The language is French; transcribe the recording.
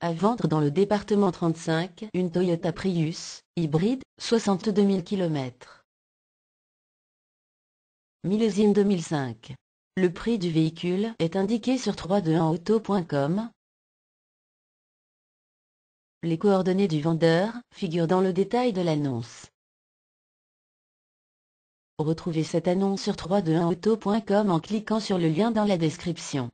À vendre dans le département 35, une Toyota Prius, hybride, 62 000 km. Millésime 2005. Le prix du véhicule est indiqué sur 321auto.com. Les coordonnées du vendeur figurent dans le détail de l'annonce. Retrouvez cette annonce sur 321auto.com en cliquant sur le lien dans la description.